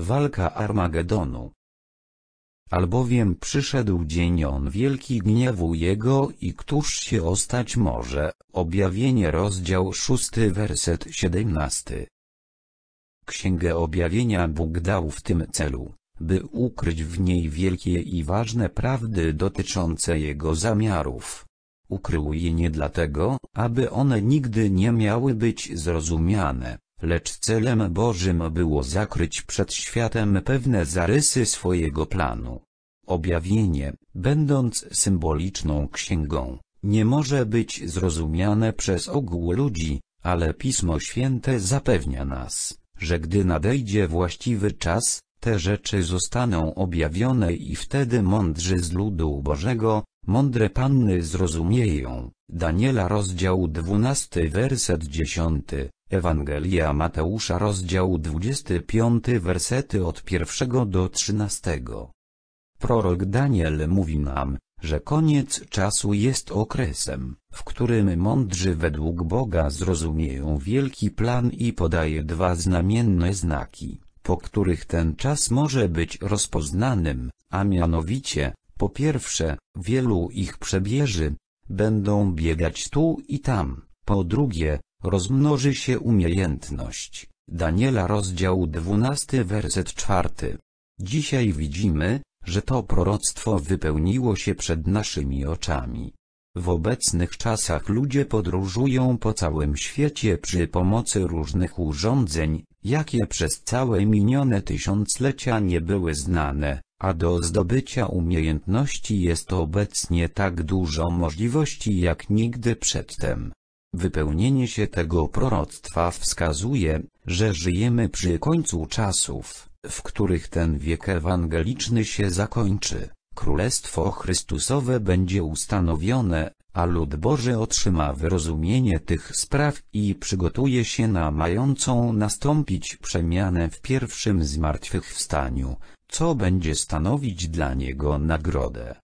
walka Armagedonu. Albowiem przyszedł dzień on wielki gniewu jego i któż się ostać może, objawienie rozdział 6 werset 17. Księgę objawienia Bóg dał w tym celu, by ukryć w niej wielkie i ważne prawdy dotyczące jego zamiarów. Ukrył je nie dlatego, aby one nigdy nie miały być zrozumiane lecz celem Bożym było zakryć przed światem pewne zarysy swojego planu. Objawienie, będąc symboliczną księgą, nie może być zrozumiane przez ogół ludzi, ale Pismo Święte zapewnia nas, że gdy nadejdzie właściwy czas, te rzeczy zostaną objawione i wtedy mądrzy z ludu Bożego, mądre panny zrozumieją. Daniela rozdział 12 werset 10. Ewangelia Mateusza rozdział 25 wersety od 1 do 13. Prorok Daniel mówi nam, że koniec czasu jest okresem, w którym mądrzy według Boga zrozumieją wielki plan i podaje dwa znamienne znaki, po których ten czas może być rozpoznanym, a mianowicie, po pierwsze, wielu ich przebieży, będą biegać tu i tam, po drugie, rozmnoży się umiejętność. Daniela rozdział 12 werset 4. Dzisiaj widzimy, że to proroctwo wypełniło się przed naszymi oczami. W obecnych czasach ludzie podróżują po całym świecie przy pomocy różnych urządzeń, jakie przez całe minione tysiąclecia nie były znane, a do zdobycia umiejętności jest obecnie tak dużo możliwości jak nigdy przedtem. Wypełnienie się tego proroctwa wskazuje, że żyjemy przy końcu czasów, w których ten wiek ewangeliczny się zakończy, Królestwo Chrystusowe będzie ustanowione, a lud Boży otrzyma wyrozumienie tych spraw i przygotuje się na mającą nastąpić przemianę w pierwszym zmartwychwstaniu, co będzie stanowić dla niego nagrodę.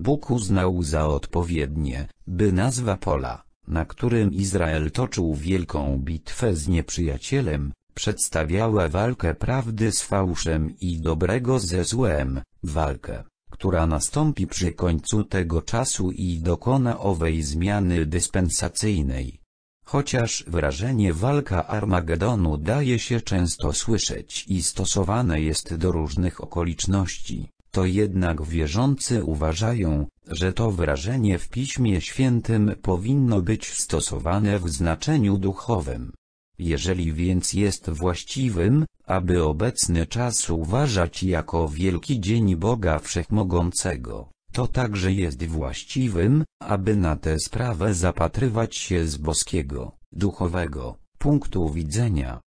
Bóg uznał za odpowiednie, by nazwa pola na którym Izrael toczył wielką bitwę z nieprzyjacielem, przedstawiała walkę prawdy z fałszem i dobrego ze złem, walkę, która nastąpi przy końcu tego czasu i dokona owej zmiany dyspensacyjnej. Chociaż wrażenie walka Armagedonu daje się często słyszeć i stosowane jest do różnych okoliczności, to jednak wierzący uważają, że to wyrażenie w Piśmie Świętym powinno być stosowane w znaczeniu duchowym. Jeżeli więc jest właściwym, aby obecny czas uważać jako wielki dzień Boga Wszechmogącego, to także jest właściwym, aby na tę sprawę zapatrywać się z boskiego, duchowego, punktu widzenia.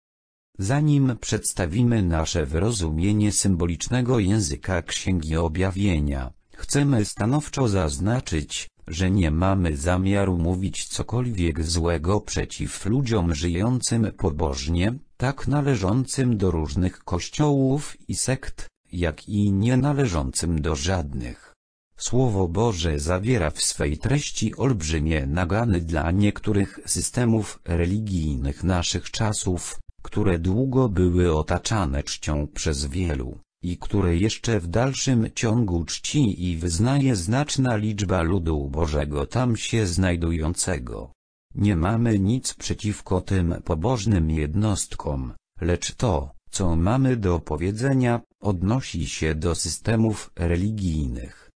Zanim przedstawimy nasze wyrozumienie symbolicznego języka Księgi Objawienia, chcemy stanowczo zaznaczyć, że nie mamy zamiaru mówić cokolwiek złego przeciw ludziom żyjącym pobożnie, tak należącym do różnych kościołów i sekt, jak i nie należącym do żadnych. Słowo Boże zawiera w swej treści olbrzymie nagany dla niektórych systemów religijnych naszych czasów, które długo były otaczane czcią przez wielu, i które jeszcze w dalszym ciągu czci i wyznaje znaczna liczba ludu Bożego tam się znajdującego. Nie mamy nic przeciwko tym pobożnym jednostkom, lecz to, co mamy do powiedzenia, odnosi się do systemów religijnych.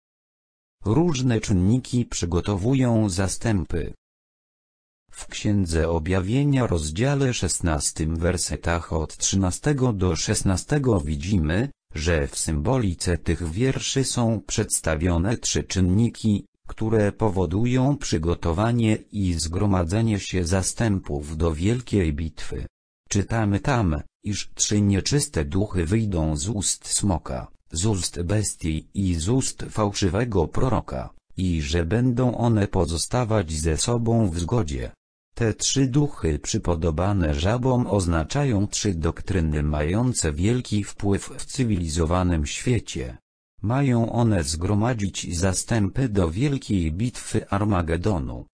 Różne czynniki przygotowują zastępy, w Księdze Objawienia rozdziale 16 wersetach od 13 do 16 widzimy, że w symbolice tych wierszy są przedstawione trzy czynniki, które powodują przygotowanie i zgromadzenie się zastępów do wielkiej bitwy. Czytamy tam, iż trzy nieczyste duchy wyjdą z ust smoka, z ust bestii i z ust fałszywego proroka, i że będą one pozostawać ze sobą w zgodzie. Te trzy duchy przypodobane żabom oznaczają trzy doktryny mające wielki wpływ w cywilizowanym świecie. Mają one zgromadzić zastępy do wielkiej bitwy Armagedonu.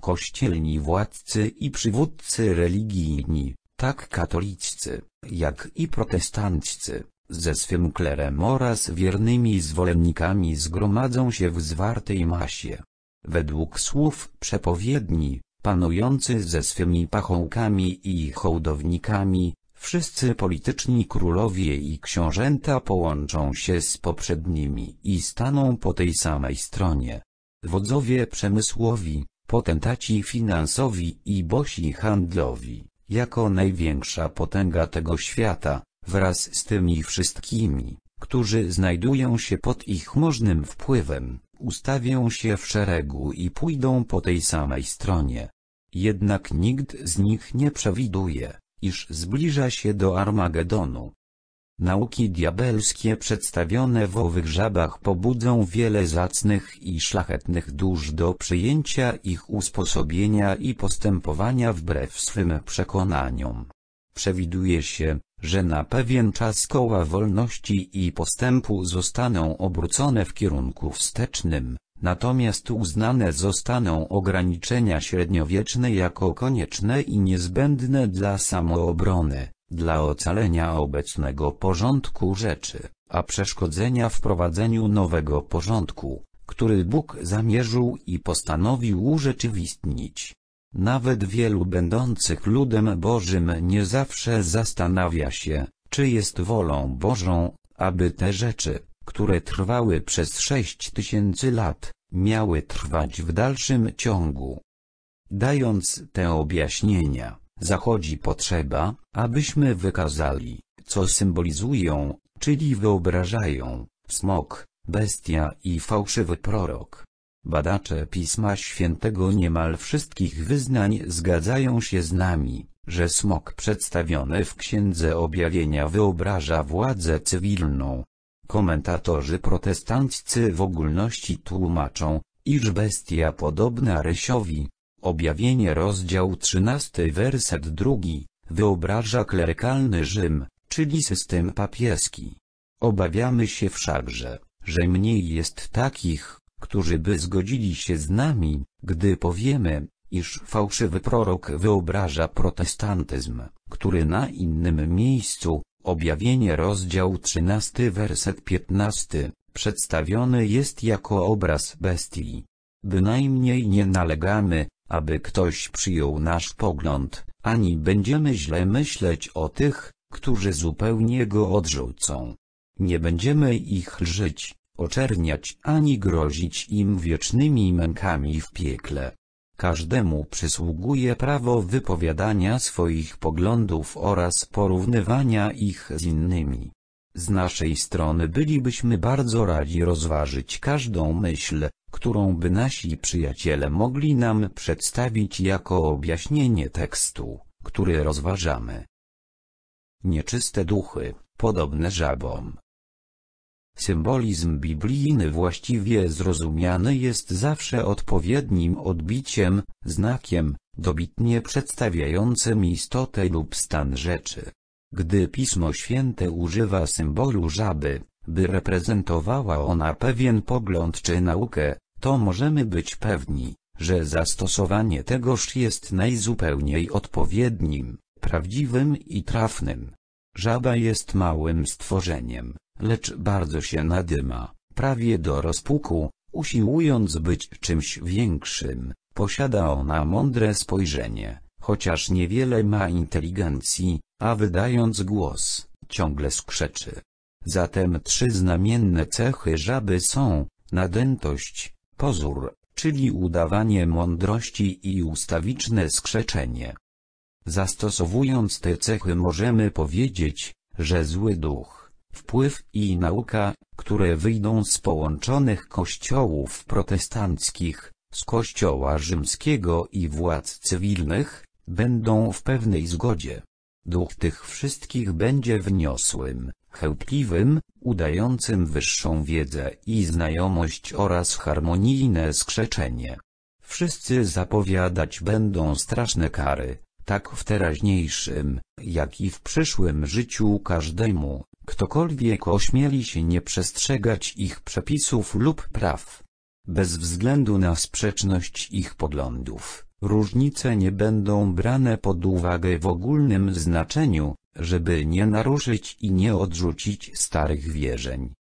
Kościelni władcy i przywódcy religijni, tak katoliccy, jak i protestanccy, ze swym klerem oraz wiernymi zwolennikami zgromadzą się w zwartej masie. Według słów przepowiedni, panujący ze swymi pachołkami i hołdownikami, wszyscy polityczni królowie i książęta połączą się z poprzednimi i staną po tej samej stronie. Wodzowie przemysłowi, potentaci finansowi i bosi handlowi, jako największa potęga tego świata, wraz z tymi wszystkimi, którzy znajdują się pod ich możnym wpływem, ustawią się w szeregu i pójdą po tej samej stronie. Jednak nikt z nich nie przewiduje, iż zbliża się do Armagedonu. Nauki diabelskie przedstawione w owych żabach pobudzą wiele zacnych i szlachetnych dusz do przyjęcia ich usposobienia i postępowania wbrew swym przekonaniom. Przewiduje się, że na pewien czas koła wolności i postępu zostaną obrócone w kierunku wstecznym, Natomiast uznane zostaną ograniczenia średniowieczne jako konieczne i niezbędne dla samoobrony, dla ocalenia obecnego porządku rzeczy, a przeszkodzenia wprowadzeniu nowego porządku, który Bóg zamierzył i postanowił urzeczywistnić. Nawet wielu będących ludem Bożym nie zawsze zastanawia się, czy jest wolą Bożą, aby te rzeczy, które trwały przez sześć tysięcy lat, miały trwać w dalszym ciągu. Dając te objaśnienia, zachodzi potrzeba, abyśmy wykazali, co symbolizują, czyli wyobrażają, smok, bestia i fałszywy prorok. Badacze Pisma Świętego niemal wszystkich wyznań zgadzają się z nami, że smok przedstawiony w Księdze Objawienia wyobraża władzę cywilną, Komentatorzy protestanccy w ogólności tłumaczą, iż bestia podobna rysiowi, objawienie rozdział 13 werset 2, wyobraża klerykalny Rzym, czyli system papieski. Obawiamy się wszakże, że mniej jest takich, którzy by zgodzili się z nami, gdy powiemy, iż fałszywy prorok wyobraża protestantyzm, który na innym miejscu, Objawienie rozdział 13 werset 15, przedstawiony jest jako obraz bestii. Bynajmniej nie nalegamy, aby ktoś przyjął nasz pogląd, ani będziemy źle myśleć o tych, którzy zupełnie go odrzucą. Nie będziemy ich lżyć, oczerniać ani grozić im wiecznymi mękami w piekle. Każdemu przysługuje prawo wypowiadania swoich poglądów oraz porównywania ich z innymi. Z naszej strony bylibyśmy bardzo radzi rozważyć każdą myśl, którą by nasi przyjaciele mogli nam przedstawić jako objaśnienie tekstu, który rozważamy. Nieczyste duchy, podobne żabom, Symbolizm biblijny właściwie zrozumiany jest zawsze odpowiednim odbiciem, znakiem, dobitnie przedstawiającym istotę lub stan rzeczy. Gdy Pismo Święte używa symbolu żaby, by reprezentowała ona pewien pogląd czy naukę, to możemy być pewni, że zastosowanie tegoż jest najzupełniej odpowiednim, prawdziwym i trafnym. Żaba jest małym stworzeniem, lecz bardzo się nadyma, prawie do rozpuku, usiłując być czymś większym, posiada ona mądre spojrzenie, chociaż niewiele ma inteligencji, a wydając głos, ciągle skrzeczy. Zatem trzy znamienne cechy żaby są, nadętość, pozór, czyli udawanie mądrości i ustawiczne skrzeczenie. Zastosowując te cechy możemy powiedzieć, że zły duch wpływ i nauka, które wyjdą z połączonych kościołów protestanckich, z kościoła rzymskiego i władz cywilnych, będą w pewnej zgodzie. Duch tych wszystkich będzie wniosłym, chełpliwym, udającym wyższą wiedzę i znajomość oraz harmonijne skrzeczenie. Wszyscy zapowiadać będą straszne kary, tak w teraźniejszym, jak i w przyszłym życiu każdemu, Ktokolwiek ośmieli się nie przestrzegać ich przepisów lub praw, bez względu na sprzeczność ich poglądów, różnice nie będą brane pod uwagę w ogólnym znaczeniu, żeby nie naruszyć i nie odrzucić starych wierzeń.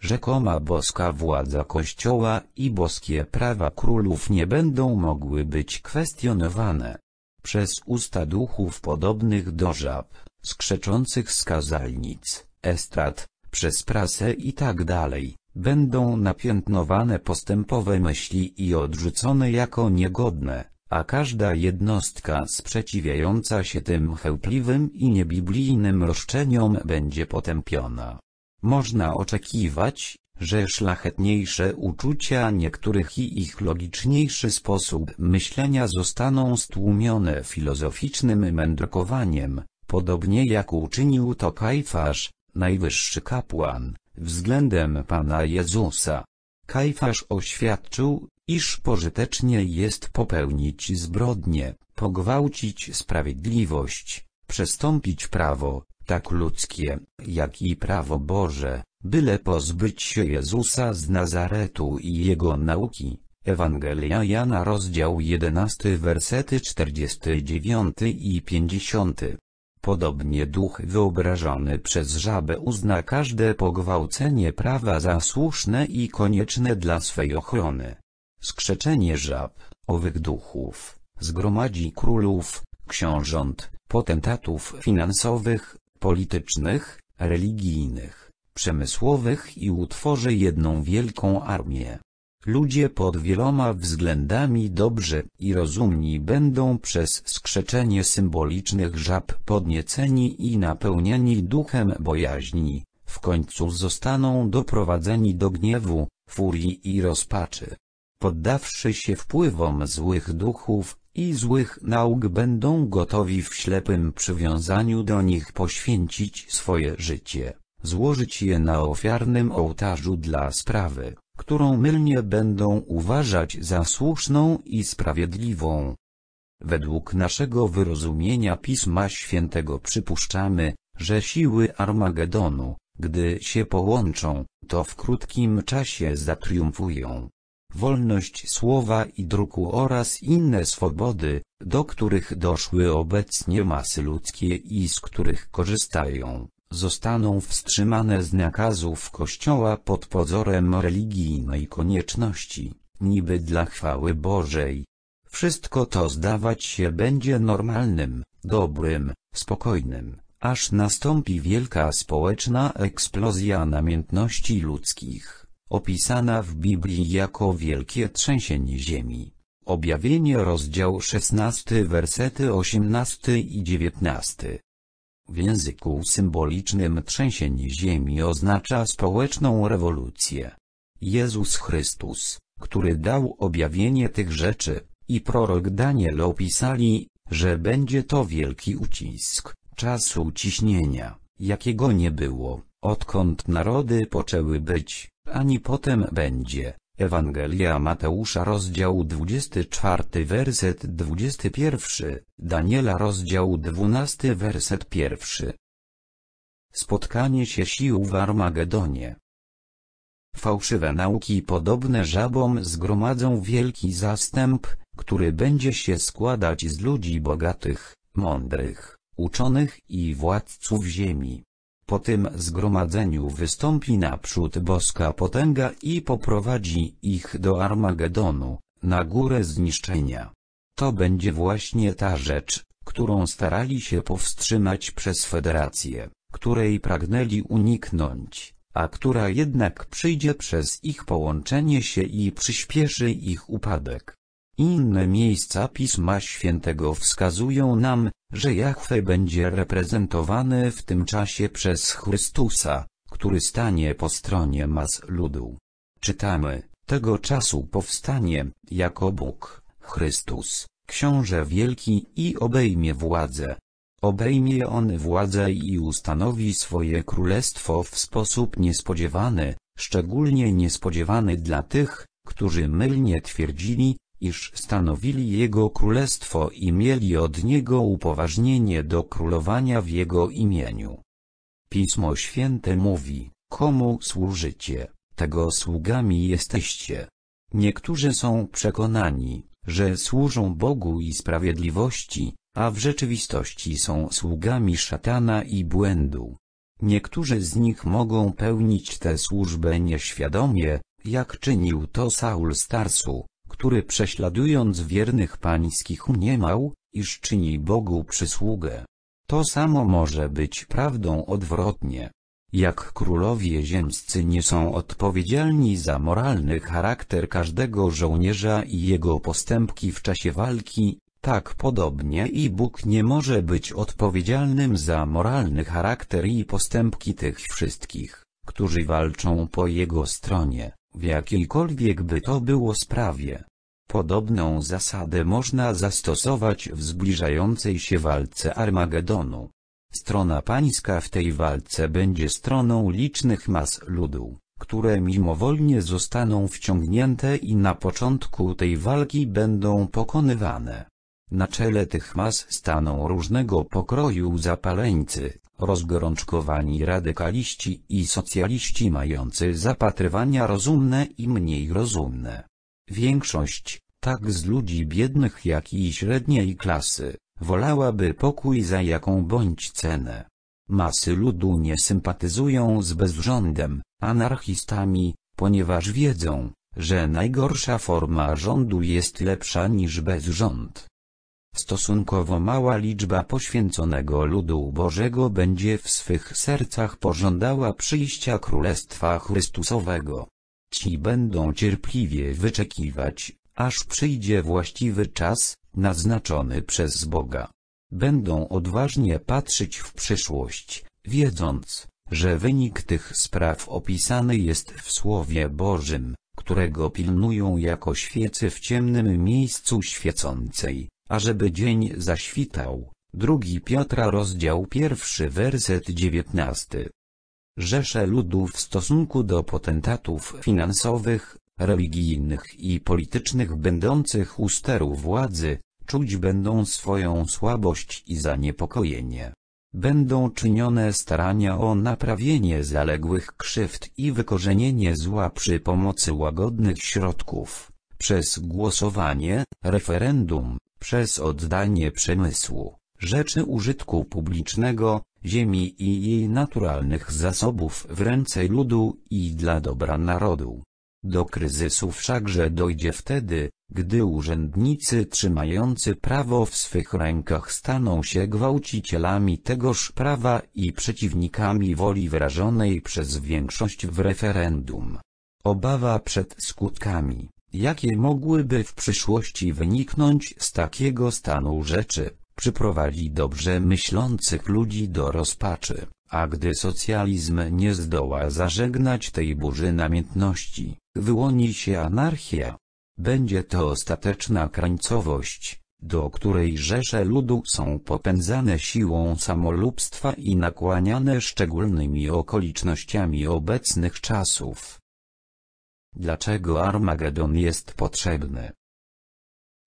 Rzekoma boska władza Kościoła i boskie prawa królów nie będą mogły być kwestionowane przez usta duchów podobnych do żab, skrzeczących z kazalnic. Estrad, przez prasę i tak dalej, będą napiętnowane postępowe myśli i odrzucone jako niegodne, a każda jednostka sprzeciwiająca się tym chełpliwym i niebiblijnym roszczeniom będzie potępiona. Można oczekiwać, że szlachetniejsze uczucia niektórych i ich logiczniejszy sposób myślenia zostaną stłumione filozoficznym mędrkowaniem, podobnie jak uczynił to Kajfasz, najwyższy kapłan, względem Pana Jezusa. Kajfasz oświadczył, iż pożytecznie jest popełnić zbrodnie, pogwałcić sprawiedliwość, przestąpić prawo, tak ludzkie, jak i prawo Boże, byle pozbyć się Jezusa z Nazaretu i Jego nauki. Ewangelia Jana rozdział 11 wersety 49 i 50 Podobnie duch wyobrażony przez żabę uzna każde pogwałcenie prawa za słuszne i konieczne dla swej ochrony. Skrzeczenie żab, owych duchów, zgromadzi królów, książąt, potentatów finansowych, politycznych, religijnych, przemysłowych i utworzy jedną wielką armię. Ludzie pod wieloma względami dobrze i rozumni będą przez skrzeczenie symbolicznych żab podnieceni i napełnieni duchem bojaźni, w końcu zostaną doprowadzeni do gniewu, furii i rozpaczy. Poddawszy się wpływom złych duchów i złych nauk będą gotowi w ślepym przywiązaniu do nich poświęcić swoje życie, złożyć je na ofiarnym ołtarzu dla sprawy którą mylnie będą uważać za słuszną i sprawiedliwą. Według naszego wyrozumienia Pisma Świętego przypuszczamy, że siły Armagedonu, gdy się połączą, to w krótkim czasie zatriumfują. Wolność słowa i druku oraz inne swobody, do których doszły obecnie masy ludzkie i z których korzystają zostaną wstrzymane z nakazów Kościoła pod pozorem religijnej konieczności, niby dla chwały Bożej. Wszystko to zdawać się będzie normalnym, dobrym, spokojnym, aż nastąpi wielka społeczna eksplozja namiętności ludzkich, opisana w Biblii jako wielkie trzęsienie ziemi. Objawienie rozdział 16 wersety 18 i 19 w języku symbolicznym trzęsienie ziemi oznacza społeczną rewolucję. Jezus Chrystus, który dał objawienie tych rzeczy, i prorok Daniel opisali, że będzie to wielki ucisk, czas uciśnienia, jakiego nie było, odkąd narody poczęły być, ani potem będzie. Ewangelia Mateusza rozdział 24 werset 21, Daniela rozdział 12 werset 1. Spotkanie się sił w Armagedonie. Fałszywe nauki podobne żabom zgromadzą wielki zastęp, który będzie się składać z ludzi bogatych, mądrych, uczonych i władców ziemi. Po tym zgromadzeniu wystąpi naprzód boska potęga i poprowadzi ich do Armagedonu, na górę zniszczenia. To będzie właśnie ta rzecz, którą starali się powstrzymać przez federację, której pragnęli uniknąć, a która jednak przyjdzie przez ich połączenie się i przyspieszy ich upadek. Inne miejsca Pisma Świętego wskazują nam, że Jahwe będzie reprezentowany w tym czasie przez Chrystusa, który stanie po stronie mas ludu. Czytamy, tego czasu powstanie, jako Bóg, Chrystus, Książę Wielki i obejmie władzę. Obejmie on władzę i ustanowi swoje królestwo w sposób niespodziewany, szczególnie niespodziewany dla tych, którzy mylnie twierdzili, iż stanowili jego królestwo i mieli od niego upoważnienie do królowania w jego imieniu. Pismo Święte mówi, komu służycie, tego sługami jesteście. Niektórzy są przekonani, że służą Bogu i sprawiedliwości, a w rzeczywistości są sługami szatana i błędu. Niektórzy z nich mogą pełnić tę służbę nieświadomie, jak czynił to Saul Starsu który prześladując wiernych pańskich mniemał, iż czyni Bogu przysługę. To samo może być prawdą odwrotnie. Jak królowie ziemscy nie są odpowiedzialni za moralny charakter każdego żołnierza i jego postępki w czasie walki, tak podobnie i Bóg nie może być odpowiedzialnym za moralny charakter i postępki tych wszystkich, którzy walczą po Jego stronie w jakiejkolwiek by to było sprawie. Podobną zasadę można zastosować w zbliżającej się walce Armagedonu. Strona pańska w tej walce będzie stroną licznych mas ludu, które mimowolnie zostaną wciągnięte i na początku tej walki będą pokonywane. Na czele tych mas staną różnego pokroju zapaleńcy, rozgorączkowani radykaliści i socjaliści mający zapatrywania rozumne i mniej rozumne. Większość, tak z ludzi biednych jak i średniej klasy, wolałaby pokój za jaką bądź cenę. Masy ludu nie sympatyzują z bezrządem, anarchistami, ponieważ wiedzą, że najgorsza forma rządu jest lepsza niż bezrząd. Stosunkowo mała liczba poświęconego ludu Bożego będzie w swych sercach pożądała przyjścia Królestwa Chrystusowego. Ci będą cierpliwie wyczekiwać, aż przyjdzie właściwy czas, naznaczony przez Boga. Będą odważnie patrzeć w przyszłość, wiedząc, że wynik tych spraw opisany jest w Słowie Bożym, którego pilnują jako świecy w ciemnym miejscu świecącej. Ażeby dzień zaświtał. Drugi Piotra rozdział pierwszy werset dziewiętnasty. Rzesze ludu w stosunku do potentatów finansowych, religijnych i politycznych będących u steru władzy, czuć będą swoją słabość i zaniepokojenie. Będą czynione starania o naprawienie zaległych krzywd i wykorzenienie zła przy pomocy łagodnych środków, przez głosowanie, referendum, przez oddanie przemysłu, rzeczy użytku publicznego, ziemi i jej naturalnych zasobów w ręce ludu i dla dobra narodu. Do kryzysu wszakże dojdzie wtedy, gdy urzędnicy trzymający prawo w swych rękach staną się gwałcicielami tegoż prawa i przeciwnikami woli wyrażonej przez większość w referendum. Obawa przed skutkami jakie mogłyby w przyszłości wyniknąć z takiego stanu rzeczy, przyprowadzi dobrze myślących ludzi do rozpaczy, a gdy socjalizm nie zdoła zażegnać tej burzy namiętności, wyłoni się anarchia. Będzie to ostateczna krańcowość, do której rzesze ludu są popędzane siłą samolubstwa i nakłaniane szczególnymi okolicznościami obecnych czasów. Dlaczego Armagedon jest potrzebny?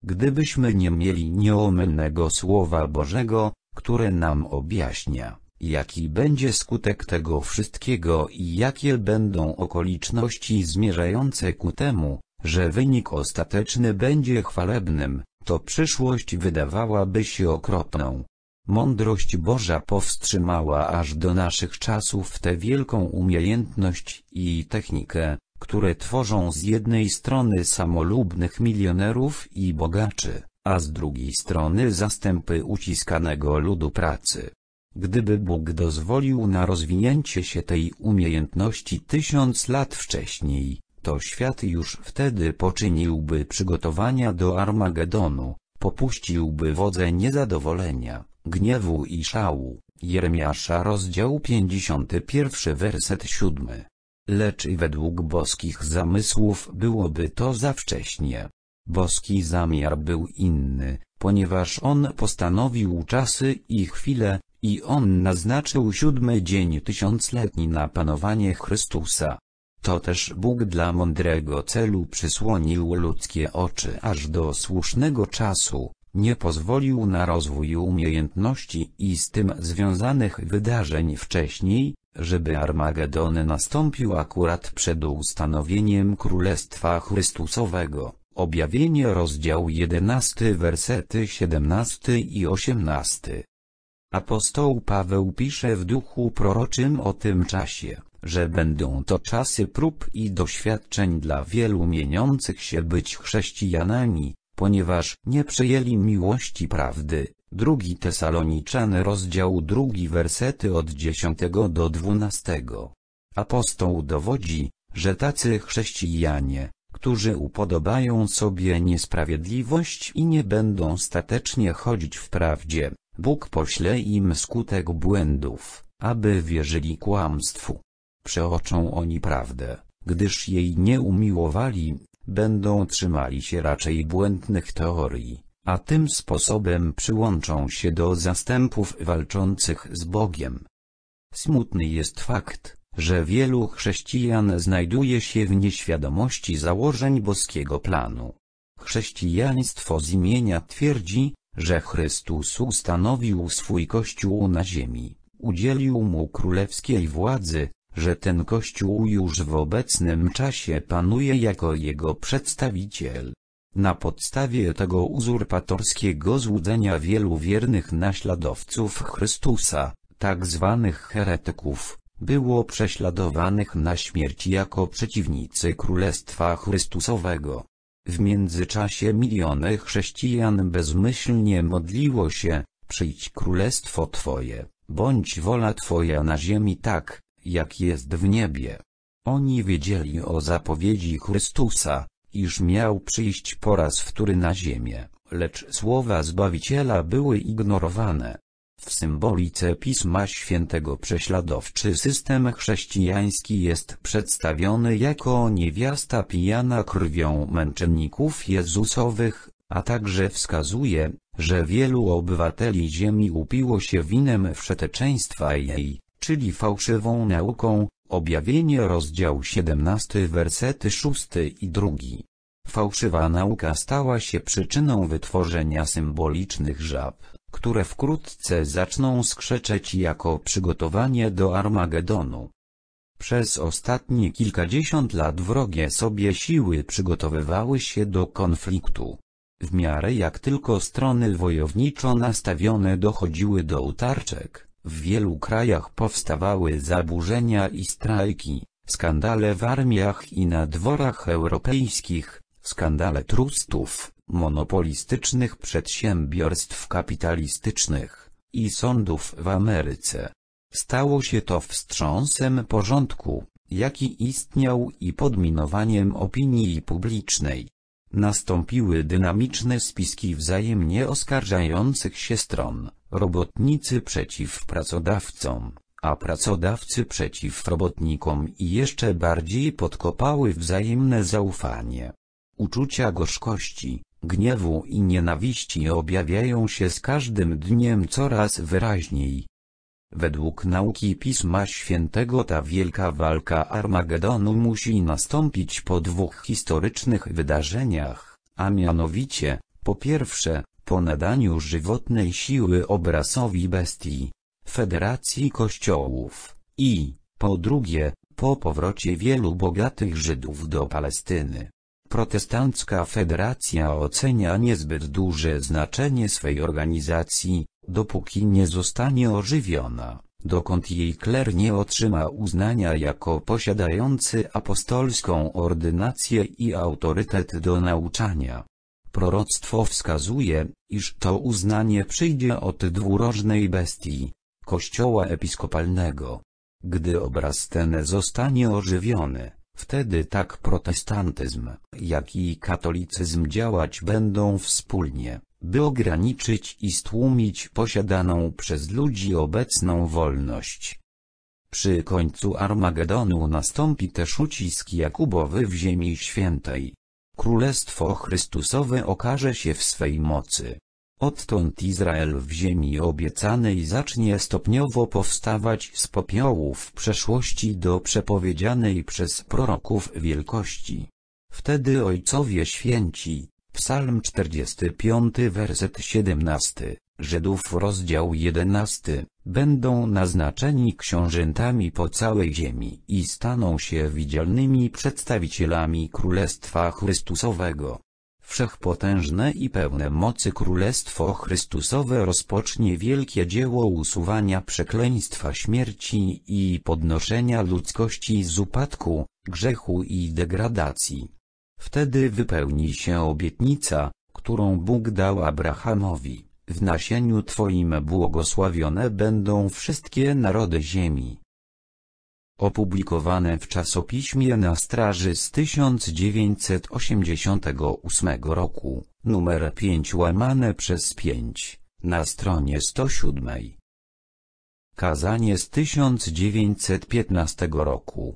Gdybyśmy nie mieli nieomylnego Słowa Bożego, które nam objaśnia, jaki będzie skutek tego wszystkiego i jakie będą okoliczności zmierzające ku temu, że wynik ostateczny będzie chwalebnym, to przyszłość wydawałaby się okropną. Mądrość Boża powstrzymała aż do naszych czasów tę wielką umiejętność i technikę, które tworzą z jednej strony samolubnych milionerów i bogaczy, a z drugiej strony zastępy uciskanego ludu pracy. Gdyby Bóg dozwolił na rozwinięcie się tej umiejętności tysiąc lat wcześniej, to świat już wtedy poczyniłby przygotowania do Armagedonu, popuściłby wodze niezadowolenia, gniewu i szału. Jeremiasza rozdział 51 werset 7 lecz i według boskich zamysłów byłoby to za wcześnie. Boski zamiar był inny, ponieważ on postanowił czasy i chwile, i on naznaczył siódmy dzień tysiącletni na panowanie Chrystusa. To też Bóg dla mądrego celu przysłonił ludzkie oczy aż do słusznego czasu, nie pozwolił na rozwój umiejętności i z tym związanych wydarzeń wcześniej, żeby Armagedon nastąpił akurat przed ustanowieniem Królestwa Chrystusowego. Objawienie rozdział 11 wersety 17 i 18. Apostoł Paweł pisze w duchu proroczym o tym czasie, że będą to czasy prób i doświadczeń dla wielu mieniących się być chrześcijanami, ponieważ nie przyjęli miłości prawdy, Drugi Tesaloniczany rozdział drugi wersety od 10 do 12. Apostoł dowodzi, że tacy chrześcijanie, którzy upodobają sobie niesprawiedliwość i nie będą statecznie chodzić w prawdzie, Bóg pośle im skutek błędów, aby wierzyli kłamstwu. Przeoczą oni prawdę, gdyż jej nie umiłowali, będą trzymali się raczej błędnych teorii a tym sposobem przyłączą się do zastępów walczących z Bogiem. Smutny jest fakt, że wielu chrześcijan znajduje się w nieświadomości założeń boskiego planu. Chrześcijaństwo z imienia twierdzi, że Chrystus ustanowił swój Kościół na ziemi, udzielił mu królewskiej władzy, że ten Kościół już w obecnym czasie panuje jako jego przedstawiciel. Na podstawie tego uzurpatorskiego złudzenia wielu wiernych naśladowców Chrystusa, tak zwanych heretyków, było prześladowanych na śmierć jako przeciwnicy Królestwa Chrystusowego. W międzyczasie miliony chrześcijan bezmyślnie modliło się, przyjdź królestwo Twoje, bądź wola Twoja na ziemi tak, jak jest w niebie. Oni wiedzieli o zapowiedzi Chrystusa, iż miał przyjść po raz wtóry na ziemię, lecz słowa Zbawiciela były ignorowane. W symbolice Pisma Świętego prześladowczy system chrześcijański jest przedstawiony jako niewiasta pijana krwią męczenników Jezusowych, a także wskazuje, że wielu obywateli ziemi upiło się winem wszeteczeństwa jej, czyli fałszywą nauką, Objawienie rozdział 17 wersety 6 i 2. Fałszywa nauka stała się przyczyną wytworzenia symbolicznych żab, które wkrótce zaczną skrzeczeć jako przygotowanie do Armagedonu. Przez ostatnie kilkadziesiąt lat wrogie sobie siły przygotowywały się do konfliktu. W miarę jak tylko strony wojowniczo nastawione dochodziły do utarczek, w wielu krajach powstawały zaburzenia i strajki, skandale w armiach i na dworach europejskich, skandale trustów, monopolistycznych przedsiębiorstw kapitalistycznych i sądów w Ameryce. Stało się to wstrząsem porządku, jaki istniał i podminowaniem opinii publicznej. Nastąpiły dynamiczne spiski wzajemnie oskarżających się stron, robotnicy przeciw pracodawcom, a pracodawcy przeciw robotnikom i jeszcze bardziej podkopały wzajemne zaufanie. Uczucia gorzkości, gniewu i nienawiści objawiają się z każdym dniem coraz wyraźniej, Według nauki Pisma Świętego ta wielka walka Armagedonu musi nastąpić po dwóch historycznych wydarzeniach, a mianowicie, po pierwsze, po nadaniu żywotnej siły obrazowi bestii, Federacji Kościołów, i, po drugie, po powrocie wielu bogatych Żydów do Palestyny. Protestancka Federacja ocenia niezbyt duże znaczenie swej organizacji, dopóki nie zostanie ożywiona, dokąd jej kler nie otrzyma uznania jako posiadający apostolską ordynację i autorytet do nauczania. Proroctwo wskazuje, iż to uznanie przyjdzie od dwurożnej bestii, kościoła episkopalnego. Gdy obraz ten zostanie ożywiony, wtedy tak protestantyzm, jak i katolicyzm działać będą wspólnie by ograniczyć i stłumić posiadaną przez ludzi obecną wolność. Przy końcu Armagedonu nastąpi też ucisk Jakubowy w Ziemi Świętej. Królestwo Chrystusowe okaże się w swej mocy. Odtąd Izrael w ziemi obiecanej zacznie stopniowo powstawać z popiołów przeszłości do przepowiedzianej przez proroków wielkości. Wtedy ojcowie święci, Psalm 45 werset 17, Żydów rozdział 11, będą naznaczeni książętami po całej ziemi i staną się widzialnymi przedstawicielami Królestwa Chrystusowego. Wszechpotężne i pełne mocy Królestwo Chrystusowe rozpocznie wielkie dzieło usuwania przekleństwa śmierci i podnoszenia ludzkości z upadku, grzechu i degradacji. Wtedy wypełni się obietnica, którą Bóg dał Abrahamowi, w nasieniu Twoim błogosławione będą wszystkie narody ziemi. Opublikowane w czasopiśmie na straży z 1988 roku, numer 5 łamane przez 5, na stronie 107. Kazanie z 1915 roku.